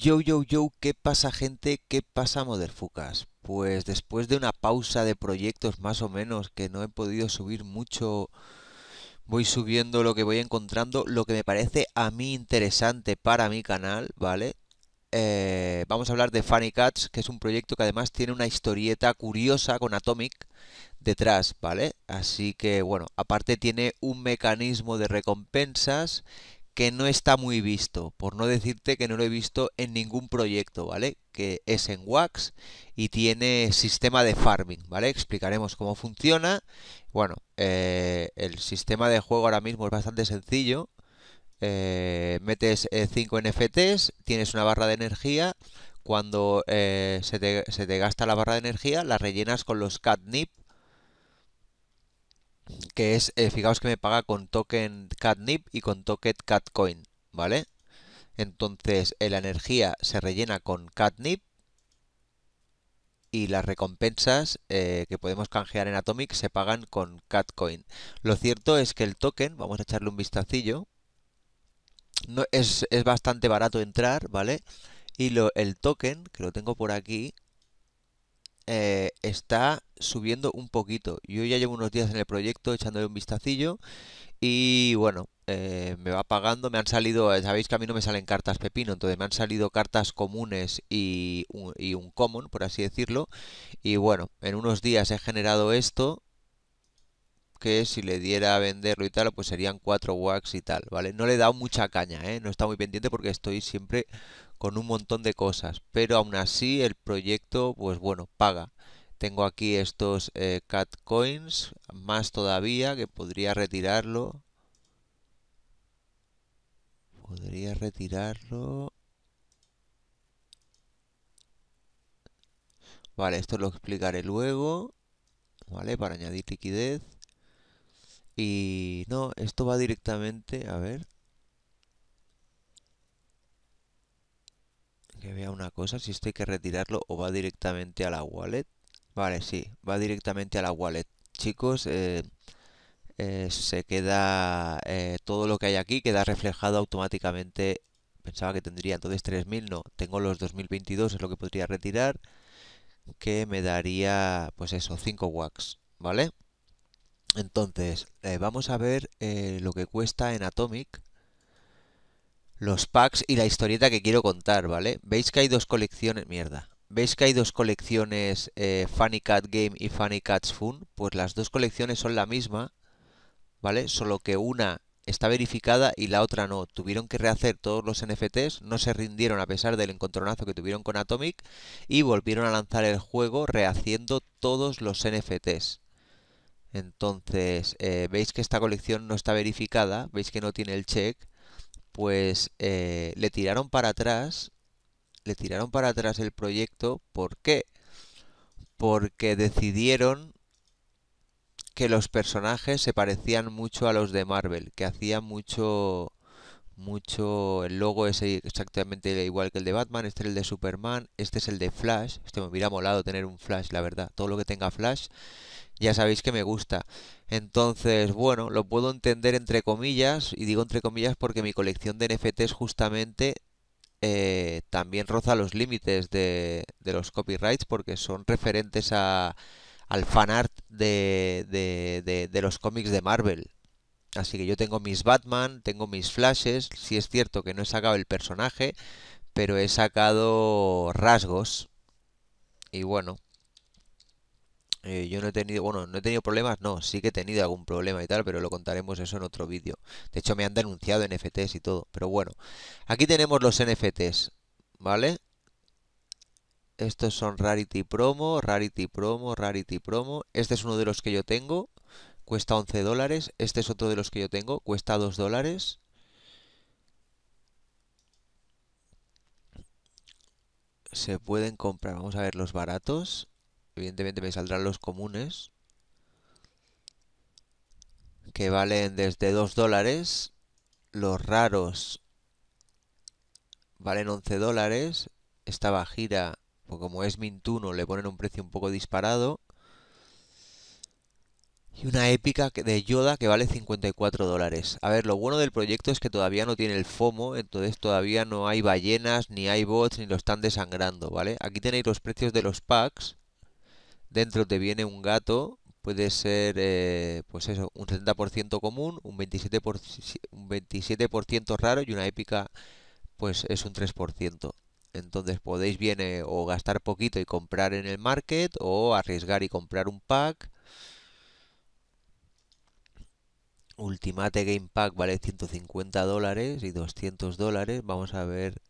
Yo, yo, yo, ¿qué pasa gente? ¿Qué pasa moderfucas? Pues después de una pausa de proyectos más o menos que no he podido subir mucho, voy subiendo lo que voy encontrando, lo que me parece a mí interesante para mi canal, ¿vale? Eh, vamos a hablar de Funny Cats, que es un proyecto que además tiene una historieta curiosa con Atomic detrás, ¿vale? Así que bueno, aparte tiene un mecanismo de recompensas que no está muy visto, por no decirte que no lo he visto en ningún proyecto, ¿vale? Que es en Wax y tiene sistema de farming, ¿vale? Explicaremos cómo funciona. Bueno, eh, el sistema de juego ahora mismo es bastante sencillo. Eh, metes 5 eh, NFTs, tienes una barra de energía. Cuando se te, se, te, gasta la barra de energía, la rellenas con los catnip que es, eh, fijaos que me paga con token catnip y con token catcoin, ¿vale? Entonces eh, la energía se rellena con catnip y las recompensas eh, que podemos canjear en Atomic se pagan con catcoin. Lo cierto es que el token, vamos a echarle un vistacillo, no, es, bastante barato entrar, ¿vale? Y el token, que lo tengo por aquí, eh, está subiendo un poquito. Yo ya llevo unos días en el proyecto echándole un vistacillo y bueno, eh, me va pagando, me han salido, eh, sabéis que a mí no me salen cartas pepino, entonces me han salido cartas comunes y un, y un common, por así decirlo. Y bueno, en unos días he generado esto que si le diera a venderlo y tal, pues serían 4 wax y tal, ¿vale? No le he dado mucha caña, ¿eh? No está muy pendiente porque estoy siempre con un montón de cosas, pero aún así el proyecto, pues bueno, paga. Tengo aquí estos eh, cat coins, más todavía, que podría retirarlo. Podría retirarlo. Vale, esto lo explicaré luego. ¿Vale? Para añadir liquidez. Y no, esto va directamente, a ver. Que vea una cosa, si esto hay que retirarlo o va directamente a la wallet. Vale, sí, va directamente a la wallet. Chicos, eh, eh, se queda eh, todo lo que hay aquí, queda reflejado automáticamente. Pensaba que tendría entonces 3.000, no, tengo los 2022, es lo que podría retirar, que me daría, pues eso, 5 wax, ¿vale? Entonces, eh, vamos a ver eh, lo que cuesta en Atomic los packs y la historieta que quiero contar, ¿vale? Veis que hay dos colecciones, mierda. ¿Veis que hay dos colecciones eh, Funny Cat Game y Funny Cats Fun? Pues las dos colecciones son la misma, ¿vale? Solo que una está verificada y la otra no. Tuvieron que rehacer todos los NFTs, no se rindieron a pesar del encontronazo que tuvieron con Atomic y volvieron a lanzar el juego rehaciendo todos los NFTs. Entonces, eh, veis que esta colección no está verificada, veis que no tiene el check, pues eh, le tiraron para atrás, le tiraron para atrás el proyecto, ¿por qué? Porque decidieron que los personajes se parecían mucho a los de Marvel, que hacía mucho mucho el logo es exactamente igual que el de Batman, este es el de Superman, este es el de Flash, este me hubiera molado tener un Flash, la verdad, todo lo que tenga Flash ya sabéis que me gusta. Entonces, bueno, lo puedo entender entre comillas, y digo entre comillas porque mi colección de NFTs justamente eh, también roza los límites de, los copyrights porque son referentes a, al fanart de, de, los cómics de Marvel. Así que yo tengo mis Batman, tengo mis flashes, si es cierto que no he sacado el personaje, pero he sacado rasgos. Y bueno, eh, yo no he tenido, bueno, no he tenido problemas, no, sí que he tenido algún problema y tal, pero lo contaremos eso en otro vídeo. De hecho, me han denunciado NFTs y todo, pero bueno, aquí tenemos los NFTs, ¿vale? Estos son Rarity Promo, Rarity Promo, Rarity Promo. Este es uno de los que yo tengo, cuesta 11 dólares. Este es otro de los que yo tengo, cuesta 2 dólares. Se pueden comprar, vamos a ver los baratos. Evidentemente me saldrán los comunes. Que valen desde 2 dólares. Los raros valen 11 dólares. Esta bajira, pues como es Mintuno, le ponen un precio un poco disparado. Y una épica de Yoda que vale 54 dólares. A ver, lo bueno del proyecto es que todavía no tiene el FOMO, entonces todavía no hay ballenas, ni hay bots, ni lo están desangrando, ¿vale? Aquí tenéis los precios de los packs. Dentro te viene un gato, puede ser eh, pues eso, un 70% común, un 27%, un raro y una épica pues es un 3%. Entonces podéis viene o gastar poquito y comprar en el market o arriesgar y comprar un pack. Ultimate Game Pack vale 150 dólares y 200 dólares. Vamos a ver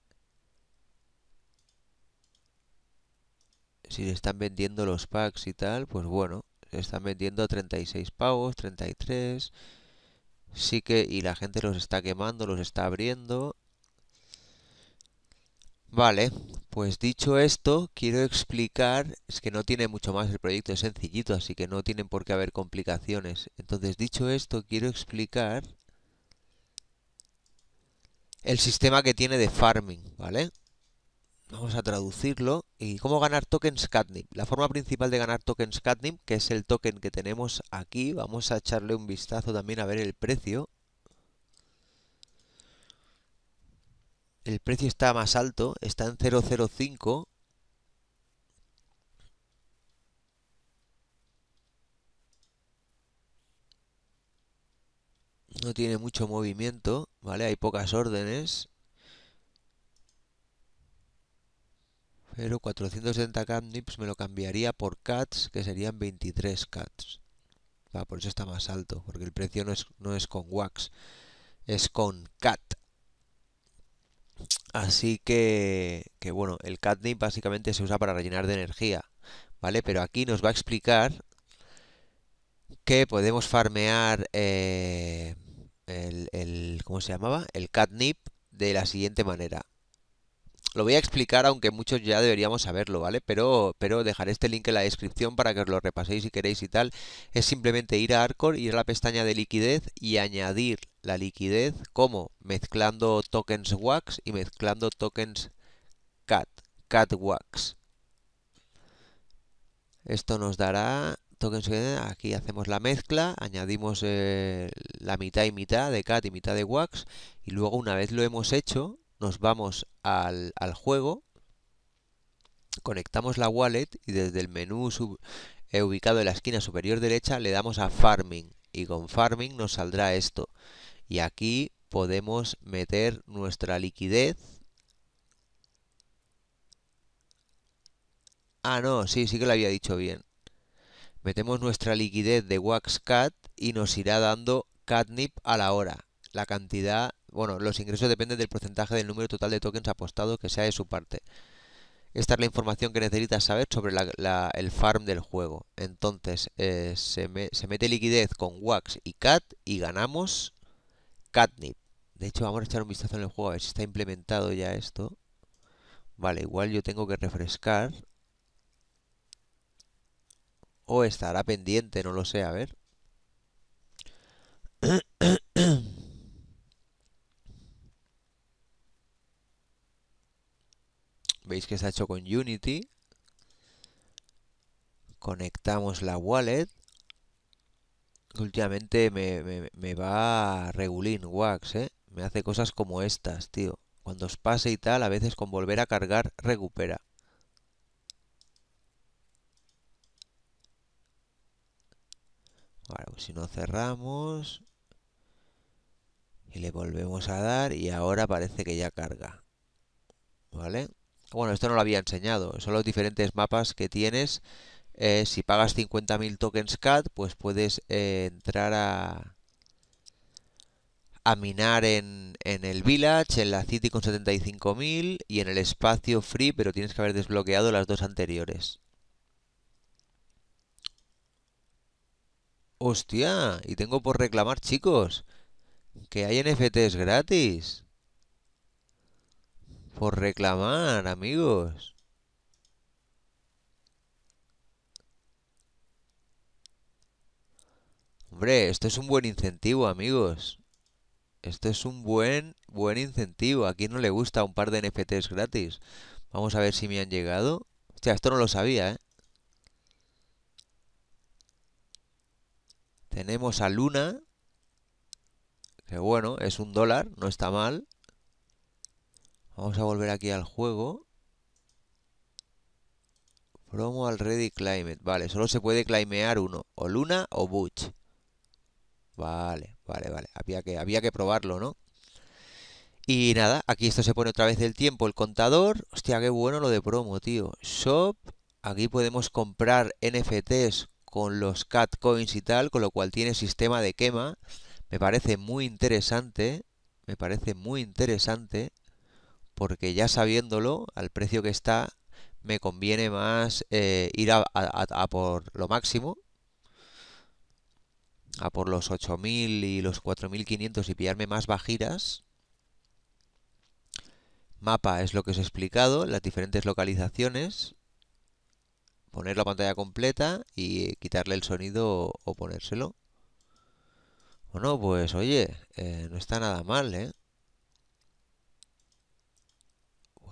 si le están vendiendo los packs y tal, pues bueno, se están vendiendo 36 pavos, 33. Sí que, y la gente los está quemando, los está abriendo. Vale, pues dicho esto, quiero explicar, es que no tiene mucho más, el proyecto es sencillito, así que no tienen por qué haber complicaciones. Entonces, dicho esto, quiero explicar el sistema que tiene de farming, ¿vale? Vamos a traducirlo. ¿Y cómo ganar tokens Catnip? La forma principal de ganar tokens Catnip, que es el token que tenemos aquí, vamos a echarle un vistazo también a ver el precio. El precio está más alto, está en 005. No tiene mucho movimiento, ¿vale? Hay pocas órdenes. pero 470 catnips me lo cambiaría por cats, que serían 23 cats. por eso está más alto, porque el precio no es, no es con wax, es con cat. Así que, bueno, el catnip básicamente se usa para rellenar de energía, ¿vale? Pero aquí nos va a explicar que podemos farmear eh, el, el, ¿cómo se llamaba? El catnip de la siguiente manera. Lo voy a explicar, aunque muchos ya deberíamos saberlo, ¿vale? Pero, pero dejaré este link en la descripción para que os lo repaséis si queréis y tal. Es simplemente ir a Arcor, ir a la pestaña de liquidez y añadir la liquidez como mezclando tokens WAX y mezclando tokens CAT, CAT WAX. Esto nos dará tokens aquí hacemos la mezcla, añadimos eh, la mitad y mitad de CAT y mitad de WAX y luego una vez lo hemos hecho nos vamos al, juego, conectamos la wallet y desde el menú eh, ubicado en la esquina superior derecha le damos a Farming y con Farming nos saldrá esto. Y aquí podemos meter nuestra liquidez. Ah, no, sí, sí que lo había dicho bien. Metemos nuestra liquidez de WaxCat y nos irá dando catnip a la hora, la cantidad bueno, los ingresos dependen del porcentaje del número total de tokens apostado que sea de su parte. Esta es la información que necesitas saber sobre el farm del juego. Entonces, eh, se, se, mete liquidez con Wax y Cat y ganamos Catnip. De hecho, vamos a echar un vistazo en el juego a ver si está implementado ya esto. Vale, igual yo tengo que refrescar. O estará pendiente, no lo sé, a ver. Veis que se ha hecho con Unity. Conectamos la wallet. Últimamente me, va a regulín Wax, ¿eh? Me hace cosas como estas, tío. Cuando os pase y tal, a veces con volver a cargar, recupera. Pues si no cerramos y le volvemos a dar y ahora parece que ya carga vale bueno, esto no lo había enseñado, son los diferentes mapas que tienes. Eh, si pagas 50.000 tokens CAD, pues puedes eh, entrar a, a minar en, en, el Village, en la City con 75.000 y en el espacio Free, pero tienes que haber desbloqueado las dos anteriores. ¡Hostia! Y tengo por reclamar, chicos, que hay NFTs gratis por reclamar, amigos. Hombre, esto es un buen incentivo, amigos. Esto es un buen, buen incentivo. ¿A no le gusta un par de NFTs gratis? Vamos a ver si me han llegado. Hostia, esto no lo sabía, ¿eh? Tenemos a Luna. Que bueno, es un dólar, no está mal. Vamos a volver aquí al juego. Promo al Ready Climate. Vale, solo se puede climear uno. O Luna o Butch. Vale, vale, vale. Había que, había que probarlo, ¿no? Y nada, aquí esto se pone otra vez el tiempo. El contador. Hostia, qué bueno lo de promo, tío. Shop. Aquí podemos comprar NFTs con los cat coins y tal, con lo cual tiene sistema de quema. Me parece muy interesante. Me parece muy interesante porque ya sabiéndolo, al precio que está, me conviene más eh, ir a, por lo máximo, a por los 8.000 y los 4.500 y pillarme más bajiras. Mapa es lo que os he explicado, las diferentes localizaciones, poner la pantalla completa y quitarle el sonido o ponérselo. Bueno, pues oye, eh, no está nada mal, ¿eh?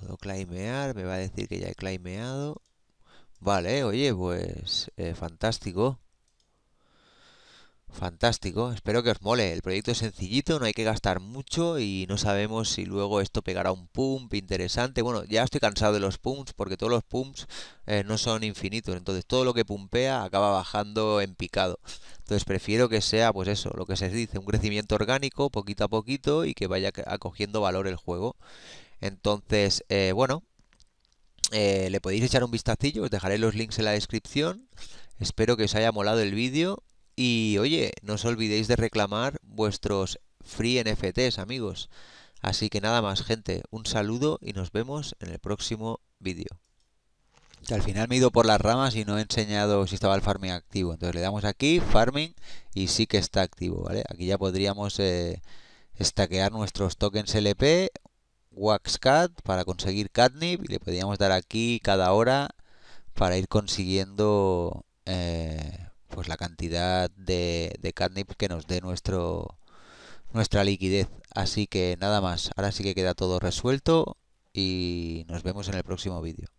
Puedo claimear, me va a decir que ya he claimeado. Vale, oye, pues eh, fantástico. Fantástico, espero que os mole. El proyecto es sencillito, no hay que gastar mucho y no sabemos si luego esto pegará un pump interesante. Bueno, ya estoy cansado de los pumps porque todos los pumps eh, no son infinitos, entonces todo lo que pumpea acaba bajando en picado. Entonces prefiero que sea, pues eso, lo que se dice, un crecimiento orgánico poquito a poquito y que vaya acogiendo valor el juego. Entonces, eh, bueno, eh, le podéis echar un vistacillo, os dejaré los links en la descripción. Espero que os haya molado el vídeo y oye, no os olvidéis de reclamar vuestros free NFTs, amigos. Así que nada más, gente, un saludo y nos vemos en el próximo vídeo. Al final me he ido por las ramas y no he enseñado si estaba el farming activo. Entonces le damos aquí, farming, y sí que está activo, ¿vale? Aquí ya podríamos eh, stackear nuestros tokens LP WaxCat para conseguir catnip y le podíamos dar aquí cada hora para ir consiguiendo eh, pues la cantidad de, de catnip que nos dé nuestro nuestra liquidez. Así que nada más, ahora sí que queda todo resuelto y nos vemos en el próximo vídeo.